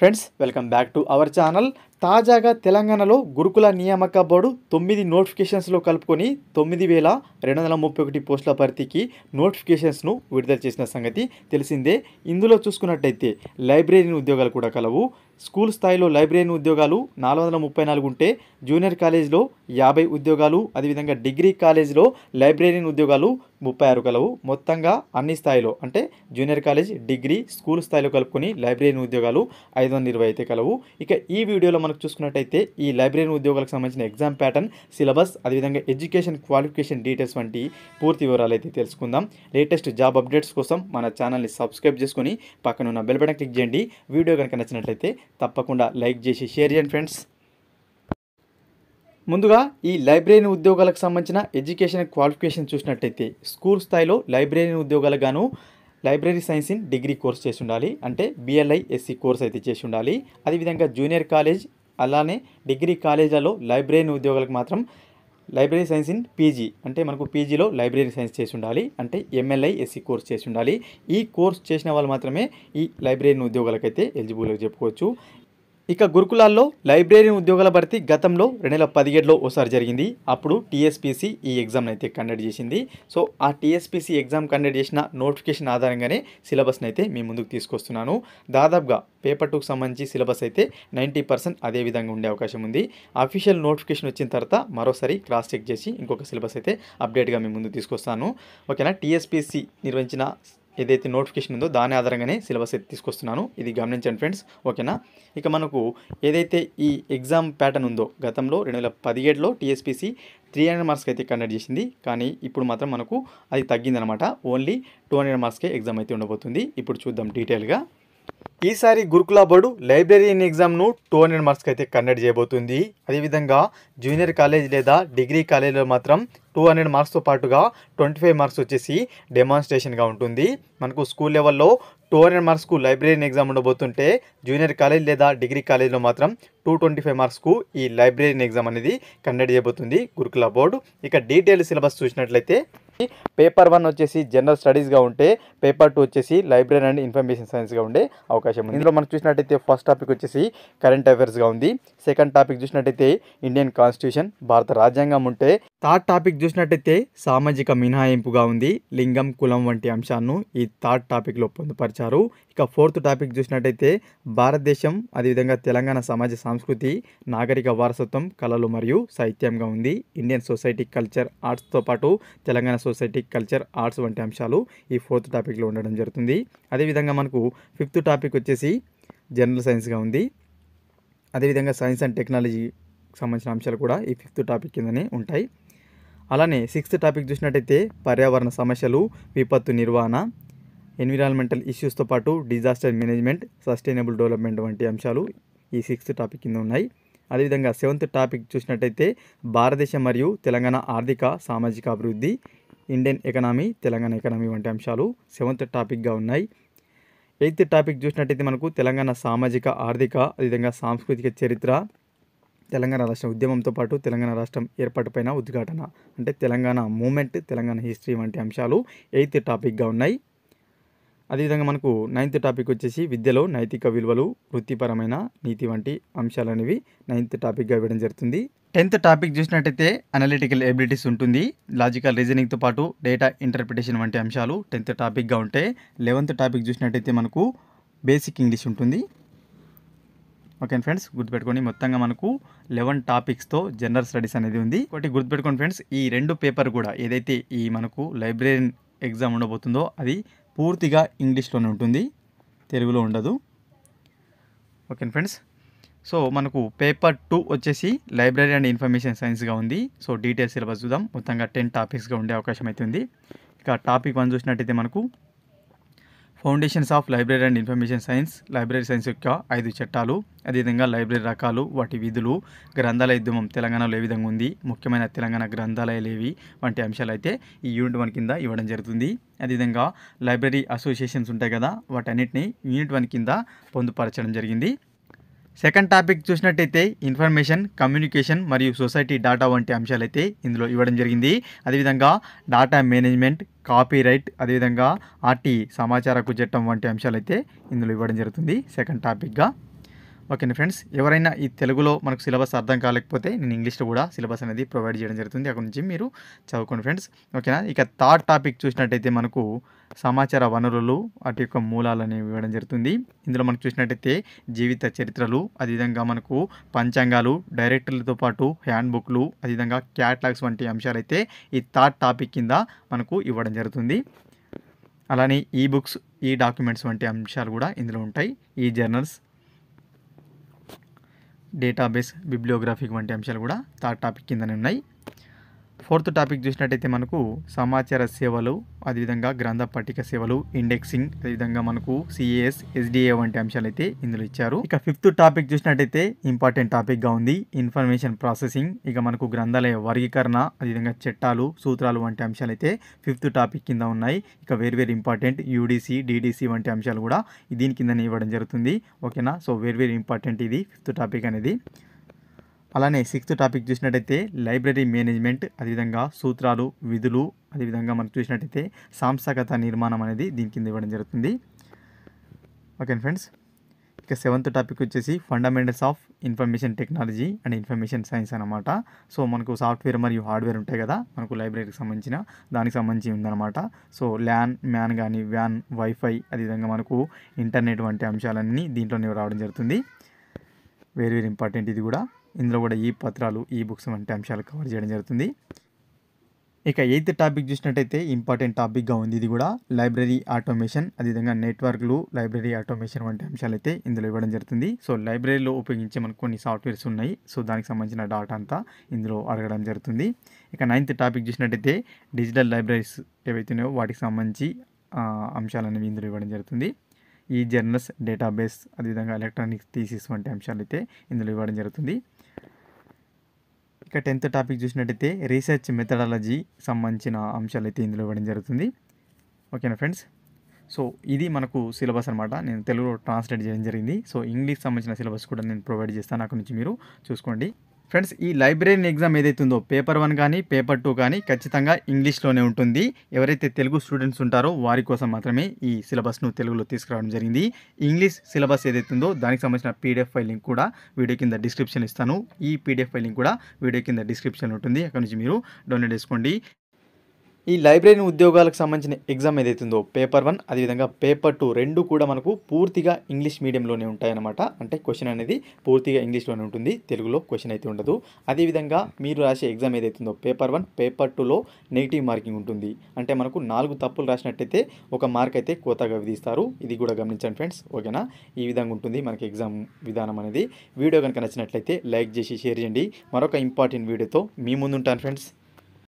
Friends, welcome back to our channel. తాజాగా తెలంగాణలో గురుకుల నియామక బోర్డు తొమ్మిది నోటిఫికేషన్స్లో కలుపుకొని తొమ్మిది వేల రెండు వందల ముప్పై ఒకటి పోస్టుల భర్తీకి నోటిఫికేషన్స్ను విడుదల చేసిన సంగతి తెలిసిందే ఇందులో చూసుకున్నట్టయితే లైబ్రరీని ఉద్యోగాలు కూడా కలవు స్కూల్ స్థాయిలో లైబ్రరీని ఉద్యోగాలు నాలుగు వందల ముప్పై నాలుగు ఉంటే జూనియర్ కాలేజ్లో యాభై ఉద్యోగాలు అదేవిధంగా డిగ్రీ కాలేజ్లో లైబ్రరీని ఉద్యోగాలు ముప్పై ఆరు కలవు మొత్తంగా అన్ని స్థాయిలో అంటే జూనియర్ కాలేజ్ డిగ్రీ స్కూల్ స్థాయిలో కలుపుకొని లైబ్రరీని ఉద్యోగాలు ఐదు వందల ఇరవై అయితే కలవు ఇక ఈ వీడియోలో మనం మనకు చూసుకున్నట్టయితే ఈ లైబ్రరీ ఉద్యోగాలకు సంబంధించిన ఎగ్జామ్ ప్యాటర్న్ సిలబస్ అదేవిధంగా ఎడ్యుకేషన్ క్వాలిఫికేషన్ డీటెయిల్స్ వంటి పూర్తి వివరాలు అయితే తెలుసుకుందాం లేటెస్ట్ జాబ్ అప్డేట్స్ కోసం మన ఛానల్ని సబ్స్క్రైబ్ చేసుకుని పక్కన ఉన్న బెల్ క్లిక్ చేయండి వీడియో కనుక నచ్చినట్లయితే తప్పకుండా లైక్ చేసి షేర్ చేయండి ఫ్రెండ్స్ ముందుగా ఈ లైబ్రరీ ఉద్యోగాలకు సంబంధించిన ఎడ్యుకేషన్ క్వాలిఫికేషన్ చూసినట్టయితే స్కూల్ స్థాయిలో లైబ్రరీ ఉద్యోగాలకు గాను library science in degree course చేసి ఉండాలి అంటే బిఎల్ఐ ఎస్సీ కోర్స్ అయితే చేసి ఉండాలి అదేవిధంగా జూనియర్ కాలేజ్ అలానే డిగ్రీ కాలేజీలలో లైబ్రరీ ఉద్యోగులకు మాత్రం లైబ్రరీ సైన్స్ ఇన్ పీజీ అంటే మనకు పీజీలో లైబ్రరీ సైన్స్ చేసి ఉండాలి అంటే ఎంఎల్ఐ ఎస్సీ కోర్స్ చేసి ఉండాలి ఈ కోర్స్ చేసిన వాళ్ళు మాత్రమే ఈ లైబ్రరీ ఉద్యోగాలకైతే ఎలిజిబుల్గా చెప్పుకోవచ్చు ఇక గురుకులాల్లో లైబ్రరీ ఉద్యోగాల భర్తీ గతంలో రెండు వేల పదిహేడులో ఓసారి జరిగింది అప్పుడు టీఎస్పీసీ ఈ ఎగ్జామ్ అయితే కండక్ట్ చేసింది సో ఆ టీఎస్పీసీ ఎగ్జామ్ కండక్ట్ చేసిన నోటిఫికేషన్ ఆధారంగానే సిలబస్ని అయితే మీ ముందుకు తీసుకొస్తున్నాను దాదాపుగా పేపర్ టూకి సంబంధించి సిలబస్ అయితే నైంటీ పర్సెంట్ అదే విధంగా ఉండే అవకాశం ఉంది అఫీషియల్ నోటిఫికేషన్ వచ్చిన తర్వాత మరోసారి క్రాస్ చెక్ చేసి ఇంకొక సిలబస్ అయితే అప్డేట్గా మీ ముందు తీసుకొస్తాను ఓకేనా టీఎస్పీసీ నిర్వహించిన ఏదైతే నోటిఫికేషన్ ఉందో దాని ఆధారంగానే సిలబస్ అయితే తీసుకొస్తున్నాను ఇది గమనించండి ఫ్రెండ్స్ ఓకేనా ఇక మనకు ఏదైతే ఈ ఎగ్జామ్ ప్యాటర్న్ ఉందో గతంలో రెండు వేల పదిహేడులో టీఎస్పీసీ త్రీ హండ్రెడ్ మార్క్స్కి అయితే కండక్ట్ చేసింది కానీ ఇప్పుడు మాత్రం మనకు అది తగ్గిందనమాట ఓన్లీ టూ హండ్రెడ్ మార్క్స్కే ఎగ్జామ్ అయితే ఉండబోతుంది ఇప్పుడు చూద్దాం డీటెయిల్గా ఈసారి గురుకుల బోర్డు లైబ్రరీన్ ఎగ్జామ్ను టూ హండ్రెడ్ మార్క్స్కి అయితే కండక్ట్ చేయబోతుంది అదేవిధంగా జూనియర్ కాలేజ్ లేదా డిగ్రీ కాలేజీలో మాత్రం టూ హండ్రెడ్ మార్క్స్తో పాటుగా ట్వంటీ ఫైవ్ మార్క్స్ వచ్చేసి డెమాన్స్ట్రేషన్గా ఉంటుంది మనకు స్కూల్ లెవెల్లో టూ హండ్రెడ్ మార్క్స్కు లైబ్రరీని ఎగ్జామ్ ఉండబోతుంటే జూనియర్ కాలేజ్ లేదా డిగ్రీ కాలేజ్లో మాత్రం టూ ట్వంటీ ఫైవ్ మార్క్స్కు ఈ లైబ్రరీని ఎగ్జామ్ అనేది కండక్ట్ చేయబోతుంది గురుకుల బోర్డు ఇక డీటెయిల్ సిలబస్ చూసినట్లయితే పేపర్ వన్ వచ్చేసి జనరల్ స్టడీస్గా ఉంటే పేపర్ టూ వచ్చేసి లైబ్రరీ అండ్ ఇన్ఫర్మేషన్ సైన్స్గా ఉండే అవకాశం ఉంది ఇందులో మనం చూసినట్టయితే ఫస్ట్ టాపిక్ వచ్చేసి కరెంట్ అఫైర్స్గా ఉంది సెకండ్ టాపిక్ చూసినట్టయితే ఇండియన్ కాన్స్టిట్యూషన్ భారత రాజ్యాంగం ఉంటే థర్డ్ టాపిక్ చూసినట్టయితే సామాజిక మినహాయింపుగా ఉంది లింగం కులం వంటి అంశాలను ఈ థర్డ్ టాపిక్లో పొందుపరిచారు ఇక ఫోర్త్ టాపిక్ చూసినట్టయితే భారతదేశం అదేవిధంగా తెలంగాణ సమాజ సంస్కృతి నాగరిక వారసత్వం కళలు మరియు సాహిత్యంగా ఉంది ఇండియన్ సొసైటీ కల్చర్ ఆర్ట్స్తో పాటు తెలంగాణ సొసైటీ కల్చర్ ఆర్ట్స్ వంటి అంశాలు ఈ ఫోర్త్ టాపిక్లో ఉండడం జరుగుతుంది అదేవిధంగా మనకు ఫిఫ్త్ టాపిక్ వచ్చేసి జనరల్ సైన్స్గా ఉంది అదేవిధంగా సైన్స్ అండ్ టెక్నాలజీ సంబంధించిన అంశాలు కూడా ఈ ఫిఫ్త్ టాపిక్ కిందనే ఉంటాయి అలానే సిక్స్త్ టాపిక్ చూసినట్టయితే పర్యావరణ సమస్యలు విపత్తు నిర్వహణ ఎన్విరాన్మెంటల్ ఇష్యూస్తో పాటు డిజాస్టర్ మేనేజ్మెంట్ సస్టైనబుల్ డెవలప్మెంట్ వంటి అంశాలు ఈ సిక్స్త్ టాపిక్ కింద ఉన్నాయి అదేవిధంగా సెవెంత్ టాపిక్ చూసినట్టయితే భారతదేశం మరియు తెలంగాణ ఆర్థిక సామాజిక అభివృద్ధి ఇండియన్ ఎకనామీ తెలంగాణ ఎకనామీ వంటి అంశాలు సెవెంత్ టాపిక్గా ఉన్నాయి ఎయిత్ టాపిక్ చూసినట్టయితే మనకు తెలంగాణ సామాజిక ఆర్థిక అదేవిధంగా సాంస్కృతిక చరిత్ర తెలంగాణ రాష్ట్ర ఉద్యమంతో పాటు తెలంగాణ రాష్ట్రం ఏర్పాటుపైన ఉద్ఘాటన అంటే తెలంగాణ మూమెంట్ తెలంగాణ హిస్టరీ వంటి అంశాలు ఎయిత్ టాపిక్గా ఉన్నాయి అదేవిధంగా మనకు నైన్త్ టాపిక్ వచ్చేసి విద్యలో నైతిక విలువలు వృత్తిపరమైన నీతి వంటి అంశాలు అనేవి నైన్త్ టాపిక్గా ఇవ్వడం జరుగుతుంది టెన్త్ టాపిక్ చూసినట్టయితే అనలిటికల్ ఎబిలిటీస్ ఉంటుంది లాజికల్ రీజనింగ్తో పాటు డేటా ఇంటర్ప్రిటేషన్ వంటి అంశాలు టెన్త్ టాపిక్గా ఉంటే లెవెన్త్ టాపిక్ చూసినట్టయితే మనకు బేసిక్ ఇంగ్లీష్ ఉంటుంది ఓకే ఫ్రెండ్స్ గుర్తుపెట్టుకోండి మొత్తంగా మనకు లెవెన్ టాపిక్స్తో జనరల్ స్టడీస్ అనేది ఉంది ఒకటి గుర్తుపెట్టుకోండి ఫ్రెండ్స్ ఈ రెండు పేపర్ కూడా ఏదైతే ఈ మనకు లైబ్రరీ ఎగ్జామ్ ఉండబోతుందో అది పూర్తిగా ఇంగ్లీష్లోనే ఉంటుంది తెలుగులో ఉండదు ఓకే ఫ్రెండ్స్ సో మనకు పేపర్ టూ వచ్చేసి లైబ్రరీ అండ్ ఇన్ఫర్మేషన్ సైన్స్గా ఉంది సో డీటెయిల్ సిలబస్ చూద్దాం మొత్తంగా టెన్ టాపిక్స్గా ఉండే అవకాశం అయితే ఉంది ఇక టాపిక్ వన్ చూసినట్టయితే మనకు foundations of library and information science library science యొక్క ఐదు చట్టాలు అదేవిధంగా లైబ్రరీ రకాలు వాటి విధులు గ్రంథాలయ ఉద్యమం తెలంగాణలో ఏ విధంగా ఉంది ముఖ్యమైన తెలంగాణ గ్రంథాలయాలు ఏవి వంటి అంశాలు అయితే ఈ యూనిట్ వన్ కింద ఇవ్వడం జరుగుతుంది అదేవిధంగా లైబ్రరీ అసోసియేషన్స్ ఉంటాయి కదా వాటన్నిటిని యూనిట్ వన్ కింద పొందుపరచడం జరిగింది సెకండ్ టాపిక్ చూసినట్టయితే ఇన్ఫర్మేషన్ కమ్యూనికేషన్ మరియు సొసైటీ డాటా వంటి అంశాలైతే ఇందులో ఇవ్వడం జరిగింది అదేవిధంగా డాటా మేనేజ్మెంట్ కాపీరైట్ అదేవిధంగా ఆర్టీ సమాచార చట్టం వంటి అంశాలైతే ఇందులో ఇవ్వడం జరుగుతుంది సెకండ్ టాపిక్గా ఓకేనా ఫ్రెండ్స్ ఎవరైనా ఈ తెలుగులో మనకు సిలబస్ అర్థం కాలేకపోతే నేను ఇంగ్లీష్లో కూడా సిలబస్ అనేది ప్రొవైడ్ చేయడం జరుగుతుంది అక్కడ నుంచి మీరు చదువుకోండి ఫ్రెండ్స్ ఓకేనా ఇక థర్డ్ టాపిక్ చూసినట్టయితే మనకు సమాచార వనరులు వాటి యొక్క మూలాలు అనేవి ఇవ్వడం జరుగుతుంది ఇందులో మనకు చూసినట్టయితే జీవిత చరిత్రలు అదేవిధంగా మనకు పంచాంగాలు డైరెక్టర్లతో పాటు హ్యాండ్ బుక్లు అదేవిధంగా క్యాట్లాగ్స్ వంటి అంశాలైతే ఈ థర్డ్ టాపిక్ కింద మనకు ఇవ్వడం జరుగుతుంది అలానే ఈ బుక్స్ ఈ డాక్యుమెంట్స్ వంటి అంశాలు కూడా ఇందులో ఉంటాయి ఈ జర్నల్స్ డేటాబేస్ బిబ్లియోగ్రఫీ వంటి అంశాలు కూడా థర్డ్ టాపిక్ కిందనే ఉన్నాయి ఫోర్త్ టాపిక్ చూసినట్టయితే మనకు సమాచార సేవలు అదేవిధంగా గ్రంథ పట్టిక సేవలు ఇండెక్సింగ్ అదేవిధంగా మనకు సిఏఎస్ ఎస్డిఏ వంటి అంశాలు అయితే ఇందులో ఇచ్చారు ఇక ఫిఫ్త్ టాపిక్ చూసినట్టయితే ఇంపార్టెంట్ టాపిక్గా ఉంది ఇన్ఫర్మేషన్ ప్రాసెసింగ్ ఇక మనకు గ్రంథాలయ వర్గీకరణ అదేవిధంగా చట్టాలు సూత్రాలు వంటి అంశాలు అయితే ఫిఫ్త్ టాపిక్ కింద ఉన్నాయి ఇక వేర్వేరు ఇంపార్టెంట్ యూడిసి డిడిసి వంటి అంశాలు కూడా దీని కిందనే ఇవ్వడం జరుగుతుంది ఓకేనా సో వెరీ వెరీ ఇంపార్టెంట్ ఇది ఫిఫ్త్ టాపిక్ అనేది అలానే సిక్స్త్ టాపిక్ చూసినట్టయితే లైబ్రరీ మేనేజ్మెంట్ అదేవిధంగా సూత్రాలు విధులు అదేవిధంగా మనం చూసినట్టయితే సాంస్థాగత నిర్మాణం అనేది దీని కింద ఇవ్వడం జరుగుతుంది ఓకే ఫ్రెండ్స్ ఇక సెవెంత్ టాపిక్ వచ్చేసి fundamentals of information technology and information science అనమాట సో మనకు సాఫ్ట్వేర్ మరియు హార్డ్వేర్ ఉంటాయి కదా మనకు లైబ్రరీకి సంబంధించిన దానికి సంబంధించి ఉందన్నమాట సో ల్యాన్ మ్యాన్ కానీ వ్యాన్ వైఫై అదేవిధంగా మనకు ఇంటర్నెట్ వంటి అంశాలన్నీ దీంట్లోనే రావడం జరుగుతుంది వెరీ వెరీ ఇంపార్టెంట్ ఇది కూడా ఇందులో కూడా ఈ పత్రాలు ఈ బుక్స్ వంటి అంశాలు కవర్ చేయడం జరుగుతుంది ఇక ఎయిత్ టాపిక్ చూసినట్టయితే ఇంపార్టెంట్ టాపిక్గా ఉంది ఇది కూడా లైబ్రరీ ఆటోమేషన్ అదేవిధంగా నెట్వర్క్లు లైబ్రరీ ఆటోమేషన్ వంటి అంశాలు అయితే ఇందులో ఇవ్వడం జరుగుతుంది సో లైబ్రరీలో ఉపయోగించే మనకు కొన్ని సాఫ్ట్వేర్స్ ఉన్నాయి సో దానికి సంబంధించిన డాటా అంతా ఇందులో అడగడం జరుగుతుంది ఇక నైన్త్ టాపిక్ చూసినట్టయితే డిజిటల్ లైబ్రరీస్ ఏవైతున్నాయో వాటికి సంబంధించి అంశాలు అనేవి ఇందులో ఇవ్వడం జరుగుతుంది ఈ జర్నల్స్ డేటాబేస్ అదేవిధంగా ఎలక్ట్రానిక్ థీసిస్ వంటి అంశాలు అయితే ఇందులో ఇవ్వడం జరుగుతుంది ఇక టెన్త్ టాపిక్ చూసినట్టయితే రీసెర్చ్ మెథడాలజీ సంబంధించిన అంశాలు అయితే ఇందులో ఇవ్వడం జరుగుతుంది ఓకేనా ఫ్రెండ్స్ సో ఇది మనకు సిలబస్ అనమాట నేను తెలుగులో ట్రాన్స్లేట్ చేయడం జరిగింది సో ఇంగ్లీష్ సంబంధించిన సిలబస్ కూడా నేను ప్రొవైడ్ చేస్తాను అక్కడి నుంచి మీరు చూసుకోండి ఫ్రెండ్స్ ఈ లైబ్రరీ ఎగ్జామ్ ఏదైతే ఉందో పేపర్ వన్ కానీ పేపర్ టూ కానీ ఖచ్చితంగా ఇంగ్లీష్లోనే ఉంటుంది ఎవరైతే తెలుగు స్టూడెంట్స్ ఉంటారో వారి కోసం మాత్రమే ఈ సిలబస్ను తెలుగులో తీసుకురావడం జరిగింది ఇంగ్లీష్ సిలబస్ ఏదైతే ఉందో దానికి సంబంధించిన పీడిఎఫ్ ఫైల్ లింక్ కూడా వీడియో కింద డిస్క్రిప్షన్ ఇస్తాను ఈ పీడిఎఫ్ ఫైల్ లింక్ కూడా వీడియో కింద డిస్క్రిప్షన్ ఉంటుంది అక్కడ నుంచి మీరు డౌన్లోడ్ చేసుకోండి ఈ లైబ్రరీ ఉద్యోగాలకు సంబంధించిన ఎగ్జామ్ ఏదైతుందో పేపర్ వన్ అదేవిధంగా పేపర్ టూ రెండు కూడా మనకు పూర్తిగా ఇంగ్లీష్ మీడియంలోనే ఉంటాయన్నమాట అంటే క్వశ్చన్ అనేది పూర్తిగా ఇంగ్లీష్లోనే ఉంటుంది తెలుగులో క్వశ్చన్ అయితే ఉండదు అదేవిధంగా మీరు రాసే ఎగ్జామ్ ఏదైతుందో పేపర్ వన్ పేపర్ టూలో నెగిటివ్ మార్కింగ్ ఉంటుంది అంటే మనకు నాలుగు తప్పులు రాసినట్టయితే ఒక మార్క్ అయితే కోతగా విధిస్తారు ఇది కూడా గమనించండి ఫ్రెండ్స్ ఓకేనా ఈ విధంగా ఉంటుంది మనకి ఎగ్జామ్ విధానం అనేది వీడియో కనుక నచ్చినట్లయితే లైక్ చేసి షేర్ చేయండి మరొక ఇంపార్టెంట్ వీడియోతో మీ ముందు ఉంటాను ఫ్రెండ్స్